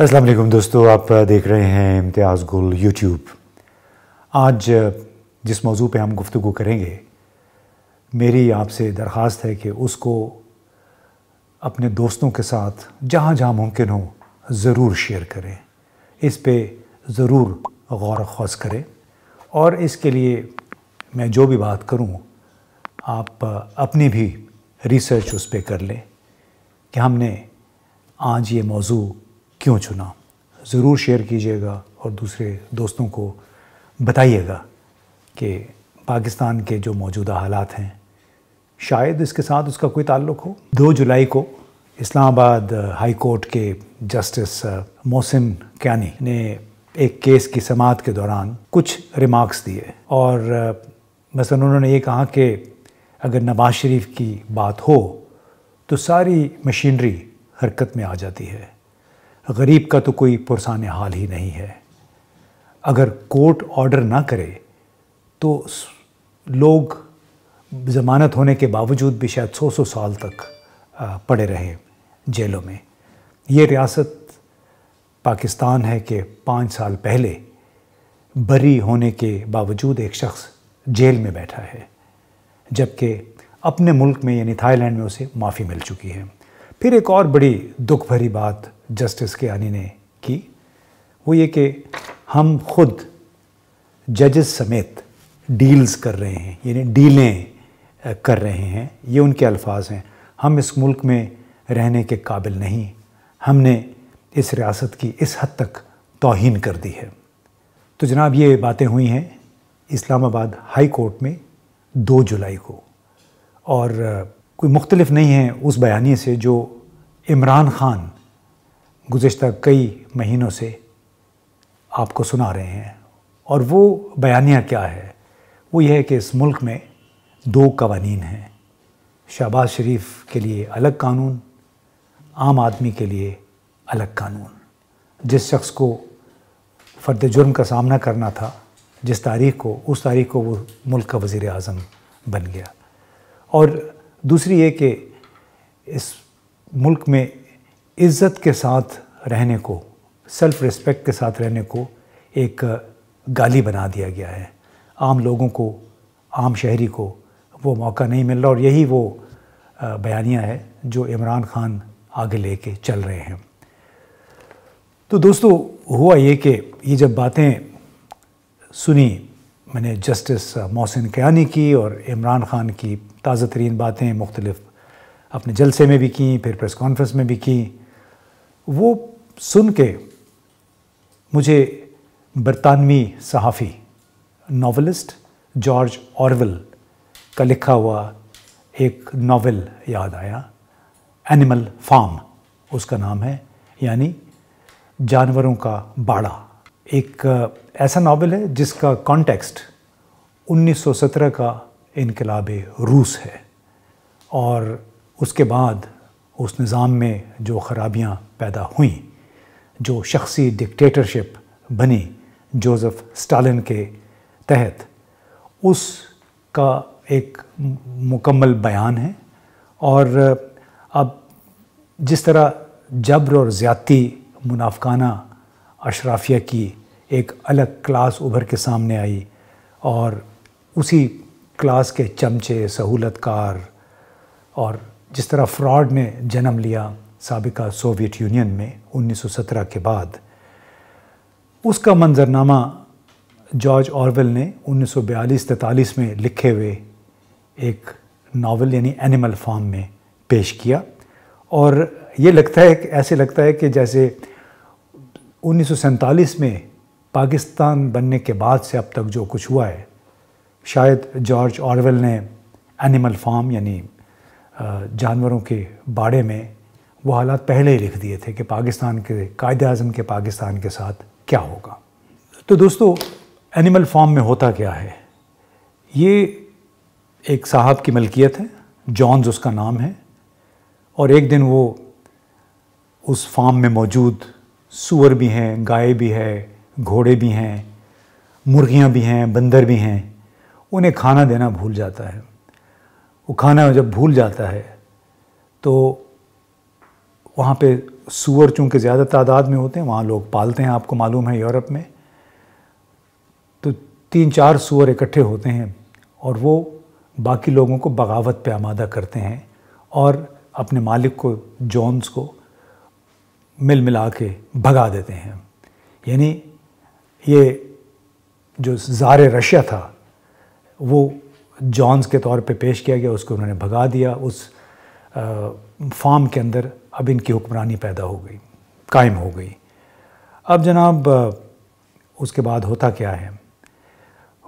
अस्सलाम वालेकुम दोस्तों आप देख रहे हैं इम्तियाज़ गुल यूट्यूब आज जिस मौजू पे हम गुफ्तु करेंगे मेरी आपसे दरख्वास्त है कि उसको अपने दोस्तों के साथ जहाँ जहाँ मुमकिन हो ज़रूर शेयर करें इस पे ज़रूर गौर खोज करें और इसके लिए मैं जो भी बात करूँ आप अपनी भी रिसर्च उस पर कर लें कि हमने आज ये मौजू क्यों चुना ज़रूर शेयर कीजिएगा और दूसरे दोस्तों को बताइएगा कि पाकिस्तान के जो मौजूदा हालात हैं शायद इसके साथ उसका कोई ताल्लुक हो दो जुलाई को इस्लामाबाद हाई कोर्ट के जस्टिस मोहसिन क्यानी ने एक केस की समात के दौरान कुछ रिमार्क्स दिए और मसलन उन्होंने ये कहा कि अगर नवाज शरीफ की बात हो तो सारी मशीनरी हरकत में आ जाती है गरीब का तो कोई पुरसान हाल ही नहीं है अगर कोर्ट ऑर्डर ना करे तो लोग ज़मानत होने के बावजूद भी शायद सौ सौ साल तक पड़े रहे जेलों में ये रियासत पाकिस्तान है कि पाँच साल पहले बरी होने के बावजूद एक शख्स जेल में बैठा है जबकि अपने मुल्क में यानी थाईलैंड में उसे माफ़ी मिल चुकी है फिर एक और बड़ी दुख भरी बात जस्टिस के आनी ने की वो ये कि हम खुद जजेस समेत डील्स कर रहे हैं यानी डीलें कर रहे हैं ये उनके अल्फाज हैं हम इस मुल्क में रहने के काबिल नहीं हमने इस रियासत की इस हद तक तोहन कर दी है तो जनाब ये बातें हुई हैं इस्लामाबाद हाई कोर्ट में दो जुलाई को और कोई मुख्तलफ नहीं है उस बयानी से जो इमरान ख़ान गुज्त कई महीनों से आपको सुना रहे हैं और वो बयानिया क्या है वो यह है कि इस मुल्क में दो कवानीन हैं शहबाज शरीफ के लिए अलग कानून आम आदमी के लिए अलग कानून जिस शख्स को फ़र्द जुर्म का सामना करना था जिस तारीख को उस तारीख को वो मुल्क का वज़ी अजम बन गया और दूसरी ये कि इस मुल्क में इज़्ज़त के साथ रहने को सेल्फ रिस्पेक्ट के साथ रहने को एक गाली बना दिया गया है आम लोगों को आम शहरी को वो मौका नहीं मिल रहा और यही वो बयानिया है जो इमरान खान आगे लेके चल रहे हैं तो दोस्तों हुआ ये कि ये जब बातें सुनी मैंने जस्टिस मोहसिन कयानी की और इमरान खान की ताज़ा तरीन बातें मुख्तलिफ़ अपने जलसे में भी की फिर प्रेस कॉन्फ्रेंस में भी की वो सुन के मुझे बरतानवी सहाफ़ी नावलिस्ट जॉर्ज ऑरवल का लिखा हुआ एक नावल याद आया एनिमल फार्म उसका नाम है यानी जानवरों का बाड़ा एक ऐसा नावल है जिसका कॉन्टेक्स्ट 1917 का इनकलाब रूस है और उसके बाद उस निज़ाम में जो ख़राबियाँ पैदा हुई जो शख्सी डिक्टेटरशिप बनी जोसेफ स्टालिन के तहत उसका एक मुकम्मल बयान है और अब जिस तरह जबर और ज़्यादती मुनाफकाना अशराफिया की एक अलग क्लास उभर के सामने आई और उसी क्लास के चमचे सहूलतकार और जिस तरह फ्रॉड ने जन्म लिया सबका सोवियत यूनियन में 1917 के बाद उसका मंजरनामा जॉर्ज ऑरवेल ने 1942-43 में लिखे हुए एक नावल यानी एनिमल फार्म में पेश किया और ये लगता है ऐसे लगता है कि जैसे उन्नीस में पाकिस्तान बनने के बाद से अब तक जो कुछ हुआ है शायद जॉर्ज ऑरवेल ने एनिमल फार्म यानी जानवरों के बारे में वो हालात पहले ही लिख दिए थे कि पाकिस्तान के कायद अजम के पाकिस्तान के साथ क्या होगा तो दोस्तों एनिमल फार्म में होता क्या है ये एक साहब की मलकियत है जॉन्स उसका नाम है और एक दिन वो उस फार्म में मौजूद सूअर भी हैं गाय भी है घोड़े भी हैं मुर्गियां भी हैं बंदर भी हैं उन्हें खाना देना भूल जाता है वो खाना जब भूल जाता है तो वहाँ पे सूअर चूँकि ज़्यादा तादाद में होते हैं वहाँ लोग पालते हैं आपको मालूम है यूरोप में तो तीन चार सूअर इकट्ठे होते हैं और वो बाकी लोगों को बगावत पे आमादा करते हैं और अपने मालिक को जॉन्स को मिल मिला के भगा देते हैं यानी ये जो जार रशिया था वो जॉन्स के तौर पे पेश किया गया उसको उन्होंने भगा दिया उस आ, फार्म के अंदर अब इनकी हुक्मरानी पैदा हो गई कायम हो गई अब जनाब उसके बाद होता क्या है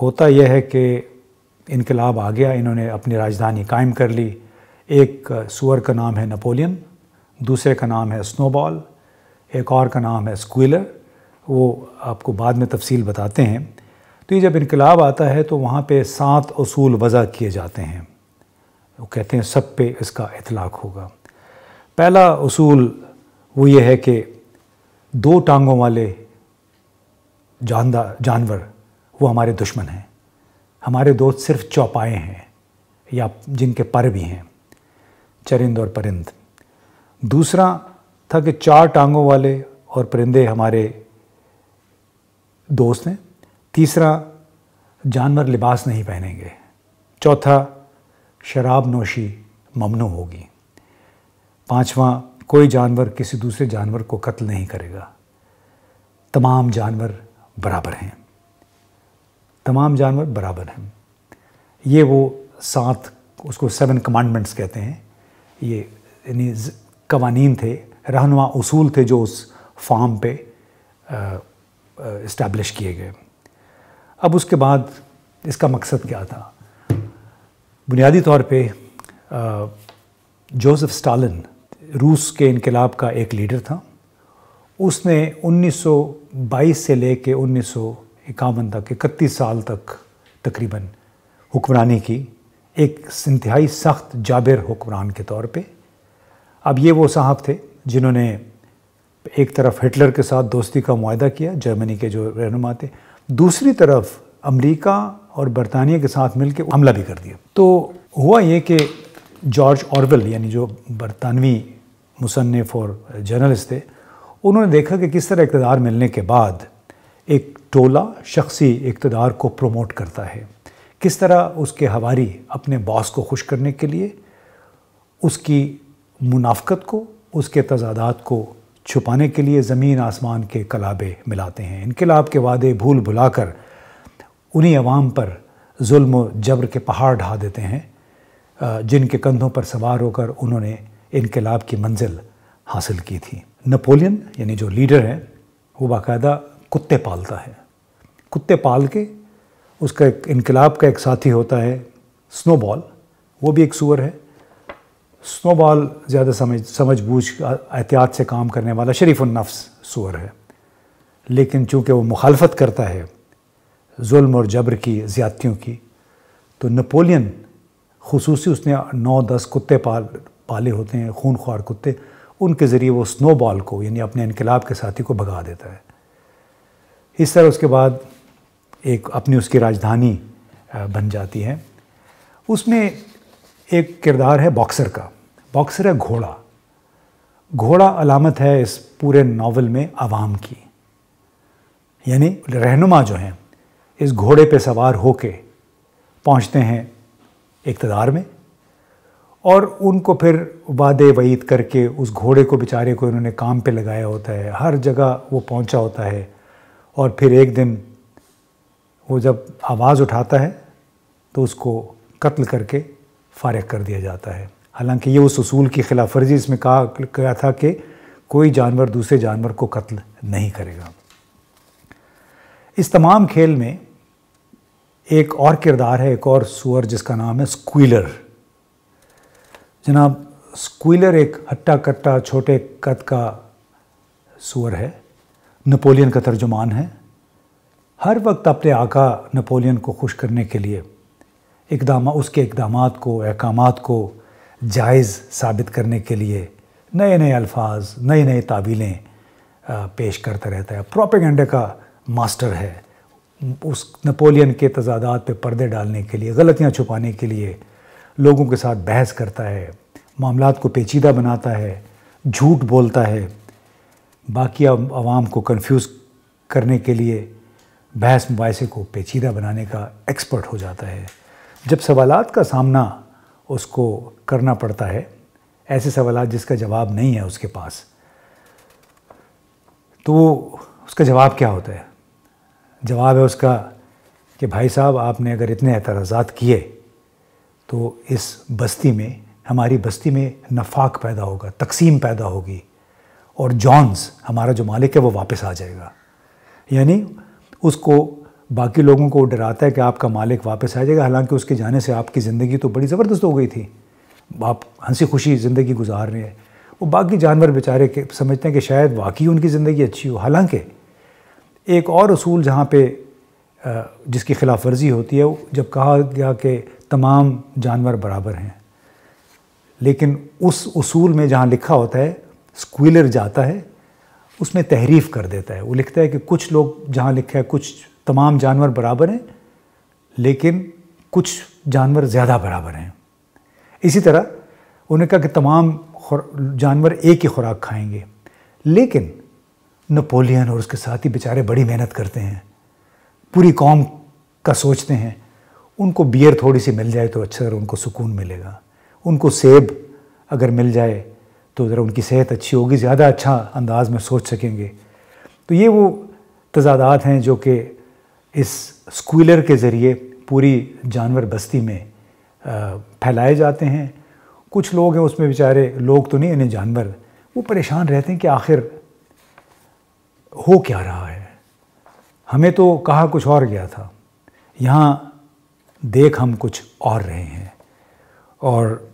होता यह है कि इनकलाब आ गया इन्होंने अपनी राजधानी कायम कर ली एक सुअर का नाम है नपोलियन दूसरे का नाम है स्नोबॉल एक और का नाम है स्क्विलर वो आपको बाद में तफसील बताते हैं तो ये जब इनकलाब आता है तो वहाँ पे सात असूल वज़ा किए जाते हैं वो कहते हैं सब पे इसका इतलाक़ होगा पहला असूल वो ये है कि दो टांगों वाले जानदा जानवर वो हमारे दुश्मन हैं हमारे दोस्त सिर्फ चौपाए हैं या जिनके पर भी हैं चरिंद और परिंद दूसरा था कि चार टांगों वाले और परिंदे हमारे दोस्त हैं तीसरा जानवर लिबास नहीं पहनेंगे चौथा शराब नोशी ममनू होगी पांचवा कोई जानवर किसी दूसरे जानवर को कत्ल नहीं करेगा तमाम जानवर बराबर हैं तमाम जानवर बराबर हैं ये वो सात उसको सेवन कमांडमेंट्स कहते हैं ये यानी कवानीन थे रहनुमा उसूल थे जो उस फार्म पे इस्टेब्लिश किए गए अब उसके बाद इसका मकसद क्या था बुनियादी तौर पे जोसेफ स्टालिन रूस के इनकलाब का एक लीडर था उसने 1922 से ले कर उन्नीस तक इकतीस साल तक तकरीबन हुक्मरानी की एक इंतहाई सख्त जाबिर हुक्मरान के तौर पे अब ये वो साहब थे जिन्होंने एक तरफ हिटलर के साथ दोस्ती का माह किया जर्मनी के जो रहनुमा थे दूसरी तरफ अमेरिका और बरतानिया के साथ मिलकर हमला भी कर दिया तो हुआ ये कि जॉर्ज ऑरवेल यानी जो बरतानवी मुसनफ़ और जर्नलिस्ट थे उन्होंने देखा कि किस तरह इकतदार मिलने के बाद एक टोला शख्सी इकतदार को प्रमोट करता है किस तरह उसके हवारी अपने बॉस को खुश करने के लिए उसकी मुनाफ़त को उसके तजादात को छुपाने के लिए ज़मीन आसमान के कलाबे मिलाते हैं इनकलाब के वादे भूल भुला कर उन्हीं अवाम पर जुल्म जबर के पहाड़ ढा देते हैं जिनके कंधों पर सवार होकर उन्होंने इनकलाब की मंजिल हासिल की थी नपोलियन यानी जो लीडर हैं वो बाकायदा कुत्ते पालता है कुत्ते पाल के उसका एक इनकलाब का एक साथी होता है स्नोबॉल वो भी एक सुअर है स्नोबॉल ज़्यादा समझ समझ बूझ एहतियात से काम करने वाला शरीफ उन्नफ्स सुअर है लेकिन चूँकि वो मुखालफत करता है जुल्म और जबर की ज़्यादतियों की तो नपोलियन खसूस उसने नौ दस कुत्ते पाल पाले होते हैं खून ख्वार कुत्ते उनके ज़रिए वो स्नो बॉल को यानी अपने इनकलाब के साथी को भगा देता है इस तरह उसके बाद एक अपनी उसकी राजधानी बन जाती है उसमें एक किरदार है बॉक्सर का बॉक्सर है घोड़ा घोड़ा अलामत है इस पूरे नावल में आवाम की यानी रहनुमा जो हैं इस घोड़े पे सवार होके पहुंचते हैं इकतदार में और उनको फिर वादे वईद करके उस घोड़े को बेचारे को इन्होंने काम पे लगाया होता है हर जगह वो पहुंचा होता है और फिर एक दिन वो जब आवाज़ उठाता है तो उसको कत्ल करके फारग कर दिया जाता है हालांकि ये उस उसूल की खिलाफ वर्जी इसमें कहा गया था कि कोई जानवर दूसरे जानवर को कत्ल नहीं करेगा इस तमाम खेल में एक और किरदार है एक और सुअर जिसका नाम है स्क्वीलर जनाब स्क्वीलर एक हट्टा कट्टा छोटे कद का सुअर है नेपोलियन का तर्जुमान है हर वक्त अपने आका नेपोलियन को खुश करने के लिए इकदाम उसके इकदाम को अहकाम को जायज़ साबित करने के लिए नए नए अल्फाज नए नए ताबीलें पेश करता रहता है प्रोपेगेंडे का मास्टर है उस नपोलियन के तजादात पे पर्दे डालने के लिए गलतियाँ छुपाने के लिए लोगों के साथ बहस करता है मामला को पेचीदा बनाता है झूठ बोलता है बाकी आवाम को कंफ्यूज करने के लिए बहस मुबासे को पेचीदा बनाने का एक्सपर्ट हो जाता है जब सवाल का सामना उसको करना पड़ता है ऐसे सवाल जिसका जवाब नहीं है उसके पास तो उसका जवाब क्या होता है जवाब है उसका कि भाई साहब आपने अगर इतने एतराज़ात किए तो इस बस्ती में हमारी बस्ती में नफाक पैदा होगा तकसीम पैदा होगी और जॉन्स हमारा जो मालिक है वो वापस आ जाएगा यानी उसको बाकी लोगों को डराता है कि आपका मालिक वापस आ जाएगा हालांकि उसके जाने से आपकी ज़िंदगी तो बड़ी ज़बरदस्त हो गई थी आप हंसी खुशी ज़िंदगी गुजार रहे हैं वो बाकी जानवर बेचारे के समझते हैं कि शायद वाकई उनकी ज़िंदगी अच्छी हो हालांकि एक और असूल जहाँ पे जिसकी खिलाफ वर्जी होती है जब कहा गया कि तमाम जानवर बराबर हैं लेकिन उस उसूल में जहाँ लिखा होता है स्क्वीलर जाता है उसमें तहरीफ कर देता है वो लिखता है कि कुछ लोग जहाँ लिखा है कुछ तमाम जानवर बराबर हैं लेकिन कुछ जानवर ज़्यादा बराबर हैं इसी तरह उन्होंने कहा कि तमाम जानवर एक ही खुराक खाएंगे लेकिन नपोलियन और उसके साथी बेचारे बड़ी मेहनत करते हैं पूरी कौम का सोचते हैं उनको बियर थोड़ी सी मिल जाए तो ज़रा उनको सुकून मिलेगा उनको सेब अगर मिल जाए तो ज़रा उनकी सेहत अच्छी होगी ज़्यादा अच्छा अंदाज में सोच सकेंगे तो ये वो तजादात हैं जो कि इस स्कूलर के ज़रिए पूरी जानवर बस्ती में फैलाए जाते हैं कुछ लोग हैं उसमें बेचारे लोग तो नहीं इन्हें जानवर वो परेशान रहते हैं कि आखिर हो क्या रहा है हमें तो कहा कुछ और गया था यहाँ देख हम कुछ और रहे हैं और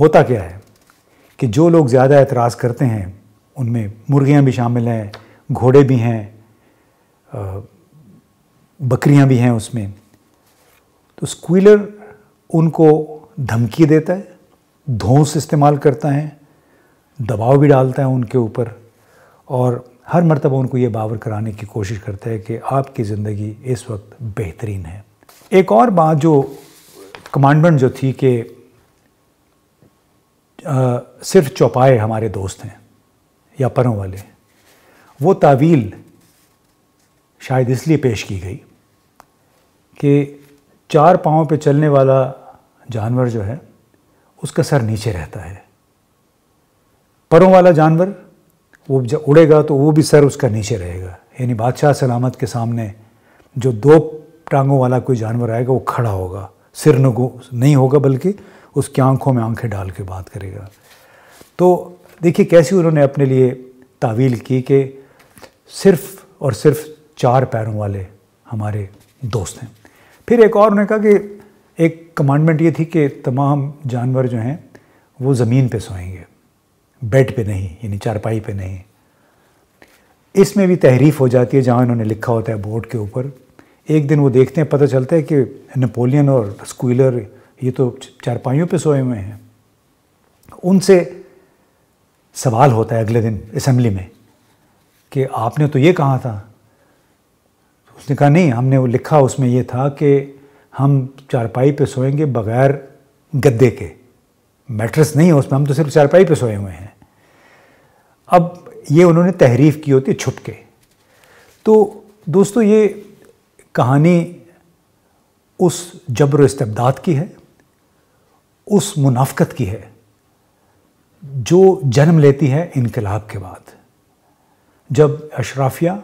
होता क्या है कि जो लोग ज़्यादा एतराज़ करते हैं उनमें मुर्गियाँ भी शामिल हैं घोड़े भी हैं बकरियाँ भी हैं उसमें तो स्क्वीलर उनको धमकी देता है धोंस इस्तेमाल करता है दबाव भी डालता है उनके ऊपर और हर मरतबा उनको ये बावर कराने की कोशिश करता है कि आपकी ज़िंदगी इस वक्त बेहतरीन है एक और बात जो कमांडमेंट जो थी कि सिर्फ चौपाए हमारे दोस्त हैं या परों वाले वो तावील शायद इसलिए पेश की गई कि चार पाँव पे चलने वाला जानवर जो है उसका सर नीचे रहता है परों वाला जानवर वो जब उड़ेगा तो वो भी सर उसका नीचे रहेगा यानी बादशाह सलामत के सामने जो दो टांगों वाला कोई जानवर आएगा वो खड़ा होगा सिर नगो नहीं होगा बल्कि उसकी आंखों में आंखें डाल के बात करेगा तो देखिए कैसी उन्होंने अपने लिए तावील की कि सिर्फ और सिर्फ चार पैरों वाले हमारे दोस्त हैं फिर एक और उन्होंने कहा कि एक कमांडमेंट ये थी कि तमाम जानवर जो हैं वो ज़मीन पे सोएंगे बेड पे नहीं यानी चारपाई पे नहीं इसमें भी तहरीफ हो जाती है जहाँ इन्होंने लिखा होता है बोर्ड के ऊपर एक दिन वो देखते हैं पता चलता है कि नेपोलियन और स्कूलर ये तो चारपाइयों पे सोए हुए हैं उनसे सवाल होता है अगले दिन असम्बली में कि आपने तो ये कहा था उसने कहा नहीं हमने वो लिखा उसमें ये था कि हम चारपाई पे सोएंगे बगैर गद्दे के मेट्रस नहीं है उसमें हम तो सिर्फ चारपाई पे सोए हुए हैं अब ये उन्होंने तहरीफ की होती है छुप के तो दोस्तों ये कहानी उस जबर इस्तबदाद की है उस मुनाफ़त की है जो जन्म लेती है इनकलाब के बाद जब अशराफिया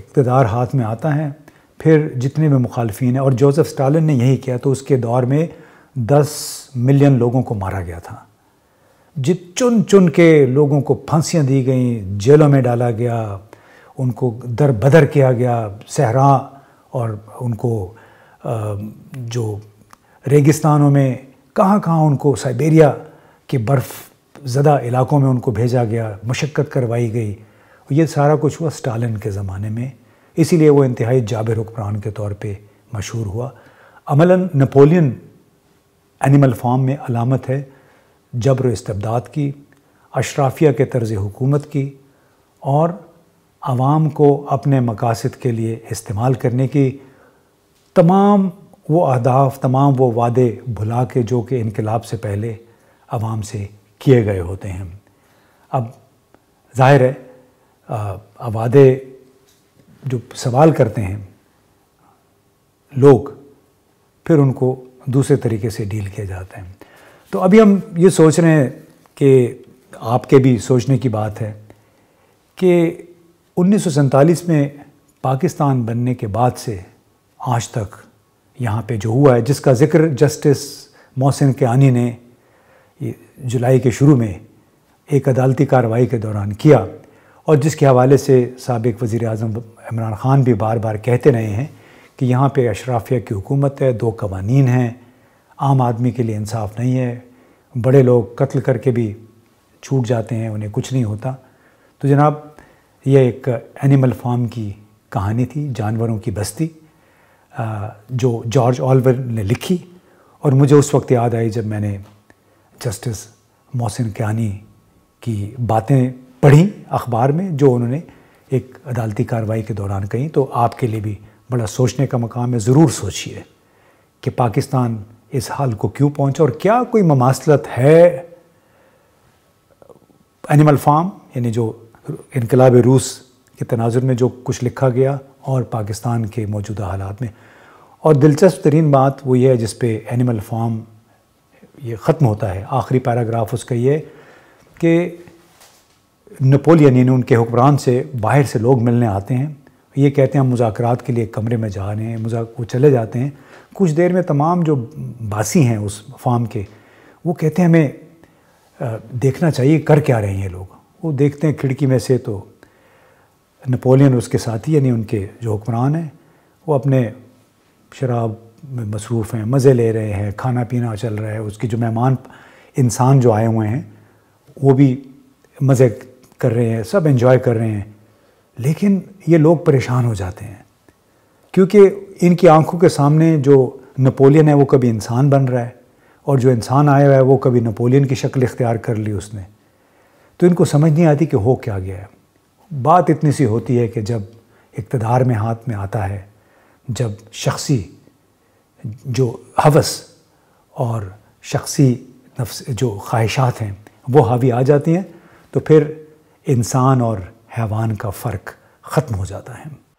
इकतदार हाथ में आता है फिर जितने भी मुखालफी हैं और जोसेफ स्टालिन ने यही किया तो उसके दौर में दस मिलियन लोगों को मारा गया था जित चुन चुन के लोगों को फांसियाँ दी गई जेलों में डाला गया उनको दर बदर किया गया सहरा और उनको जो रेगिस्तानों में कहाँ कहाँ उनको साइबेरिया के बर्फ़ ज़दा इलाकों में उनको भेजा गया मशक्क़त करवाई गई ये सारा कुछ हुआ स्टालिन के ज़माने में इसीलिए वो इंतहाई जाबिर हुक्मरान के तौर पे मशहूर हुआ अमला नपोलियन एनिमल फार्म में अलामत है जबर इस्तबदाद की अशराफिया के तर्ज हुकूमत की और आवाम को अपने मकासद के लिए इस्तेमाल करने की तमाम वो अहदाफ तमाम वो वादे भुला के जो कि इनकलाब से पहले आवाम से किए गए होते हैं अब जाहिर है वादे जो सवाल करते हैं लोग फिर उनको दूसरे तरीके से डील किए जाते हैं तो अभी हम ये सोच रहे हैं कि आपके भी सोचने की बात है कि उन्नीस में पाकिस्तान बनने के बाद से आज तक यहाँ पे जो हुआ है जिसका जिक्र जस्टिस मोहसिन के आनी ने जुलाई के शुरू में एक अदालती कार्रवाई के दौरान किया और जिसके हवाले से सबक वज़ी अजम इमरान ख़ान भी बार बार कहते रहे हैं कि यहाँ पे अशराफिया की हुकूमत है दो कवानीन हैं आम आदमी के लिए इंसाफ नहीं है बड़े लोग कत्ल करके भी छूट जाते हैं उन्हें कुछ नहीं होता तो जनाब ये एक एनिमल फार्म की कहानी थी जानवरों की बस्ती जो जॉर्ज ऑलवर ने लिखी और मुझे उस वक्त याद आई जब मैंने जस्टिस मोहसिन कियानी की बातें पढ़ी अखबार में जो उन्होंने एक अदालती कार्रवाई के दौरान कही तो आपके लिए भी बड़ा सोचने का मकाम है ज़रूर सोचिए कि पाकिस्तान इस हाल को क्यों पहुंचा और क्या कोई ममासलत है एनिमल फार्म यानी जो इनकलाब रूस के तनाजर में जो कुछ लिखा गया और पाकिस्तान के मौजूदा हालात में और दिलचस्प तरीन बात वो ये है जिस पे एनिमल फार्म ये ख़त्म होता है आखिरी पैराग्राफ उसका ये कि नपोलियन यानी उनके हुक्मरान से बाहर से लोग मिलने आते हैं ये कहते हैं हम मुजाकर के लिए कमरे में जा रहे हैं मुजा वो चले जाते हैं कुछ देर में तमाम जो बासी हैं उस फार्म के वो कहते हैं हमें देखना चाहिए कर क्या रहे हैं ये लोग वो देखते हैं खिड़की में से तो नेपोलियन उसके साथी यानी उनके जो हुक्मरान हैं वो अपने शराब में मसरूफ़ हैं मज़े ले रहे हैं खाना पीना चल रहा है उसके जो मेहमान इंसान जो आए हुए हैं वो भी मज़े कर रहे हैं सब इन्जॉय कर रहे हैं लेकिन ये लोग परेशान हो जाते हैं क्योंकि इनकी आंखों के सामने जो नपोलियन है वो कभी इंसान बन रहा है और जो इंसान आया हुआ है वो कभी नपोलियन की शक्ल इख्तियार कर ली उसने तो इनको समझ नहीं आती कि हो क्या गया है बात इतनी सी होती है कि जब इकतदार में हाथ में आता है जब शख्सी जो हवस और शख्सी नफ्स जो ख्वाहिशात हैं वो हावी आ जाती हैं तो फिर इंसान और हैवान का फ़र्क ख़त्म हो जाता है